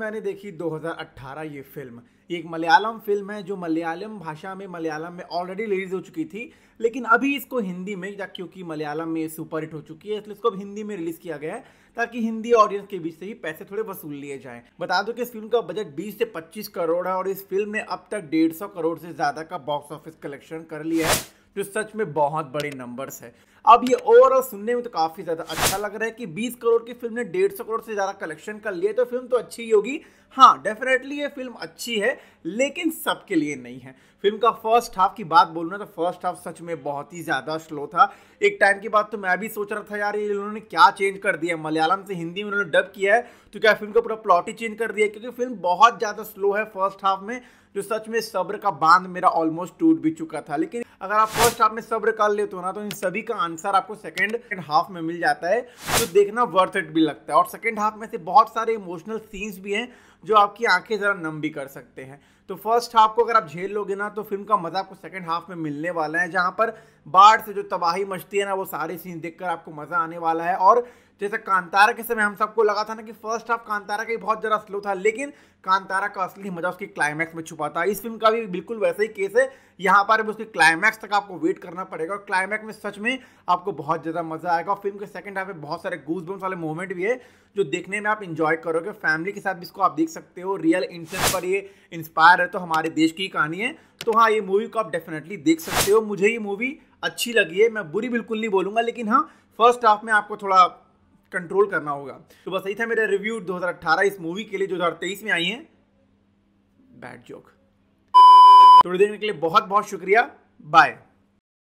मैंने देखी 2018 ये फिल्म ये एक मलयालम फिल्म है जो मलयालम भाषा में मलयालम में ऑलरेडी रिलीज हो चुकी थी लेकिन अभी इसको हिंदी में या क्योंकि मलयालम में सुपर हिट हो चुकी है इसलिए इसको अब हिंदी में रिलीज किया गया है ताकि हिंदी ऑडियंस के बीच से ही पैसे थोड़े वसूल लिए जाएं बता दो कि इस फिल्म का बजट 20 से 25 करोड़ है और इस फिल्म ने अब तक डेढ़ करोड़ से ज़्यादा का बॉक्स ऑफिस कलेक्शन कर लिया है जो सच में बहुत बड़े नंबर्स है अब ये ओवरऑल सुनने में तो काफ़ी ज़्यादा अच्छा लग रहा है कि 20 करोड़ की फिल्म ने डेढ़ सौ करोड़ से ज़्यादा कलेक्शन कर लिया तो फिल्म तो अच्छी ही होगी हाँ डेफिनेटली ये फिल्म अच्छी है लेकिन सबके लिए नहीं है फिल्म का फर्स्ट हाफ की बात बोलूँ ना तो फर्स्ट हाफ सच में बहुत ही ज़्यादा स्लो था एक टाइम की बात तो मैं भी सोच रहा था यार ये इन्होंने क्या चेंज कर दिया मलयालम से हिंदी में उन्होंने डब किया है तो क्या फिल्म का पूरा प्लॉट ही चेंज कर दिया क्योंकि फिल्म बहुत ज़्यादा स्लो है फर्स्ट हाफ में जो सच में सब्र का बांध मेरा ऑलमोस्ट टूट भी चुका था लेकिन अगर आप फर्स्ट हाफ में सब्र कर लेते हो ना तो इन सभी का आंसर आपको सेकेंड हाफ में मिल जाता है तो देखना वर्थ इट भी लगता है और सेकंड हाफ में से बहुत सारे इमोशनल सीन्स भी हैं जो आपकी आंखें ज़रा नम भी कर सकते हैं तो फर्स्ट हाफ को अगर आप झेल लोगे ना तो फिल्म का मज़ा आपको सेकंड हाफ में मिलने वाला है जहां पर बाढ़ से जो तबाही मचती है ना वो सारे सीन देखकर आपको मज़ा आने वाला है और जैसे कांतारा के समय हम सबको लगा था ना कि फर्स्ट हाफ कांतारा का ही बहुत ज़्यादा स्लो था लेकिन कांतारा का असली मजा उसकी क्लाइमैक्स में छुपा था इस फिल्म का भी बिल्कुल वैसा ही केस है यहाँ पर भी उसकी क्लाइमैक्स तक आपको वेट करना पड़ेगा और क्लाइमैक्स में सच में आपको बहुत ज़्यादा मजा आएगा और फिल्म के सेकंड हाफ में बहुत सारे गूज बम्स वाले मूवमेंट भी है जो देखने में आप इंजॉय करोगे फैमिली के साथ भी इसको आप देख सकते हो रियल इंसिडेंट पर ये इंस्पायर है तो हमारे देश की कहानी है तो हाँ ये मूवी को आप डेफिनेटली देख सकते हो मुझे ये मूवी अच्छी लगी है मैं बुरी बिल्कुल नहीं बोलूँगा लेकिन हाँ फर्स्ट हाफ में आपको थोड़ा कंट्रोल करना होगा तो बस यही था मेरा रिव्यू 2018 इस मूवी के लिए जो 2023 में आई है बैड जोक थोड़ी देर के लिए बहुत बहुत शुक्रिया बाय